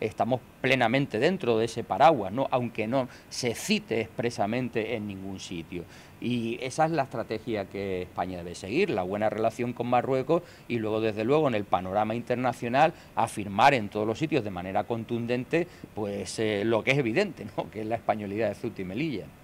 estamos plenamente dentro de ese paraguas, ¿no? aunque no se cite expresamente en ningún sitio. Y esa es la estrategia que España debe seguir, la buena relación con Marruecos y luego, desde luego, en el panorama internacional, afirmar en todos los sitios de manera contundente pues eh, lo que es evidente, ¿no? que es la españolidad de Ceuta y Melilla.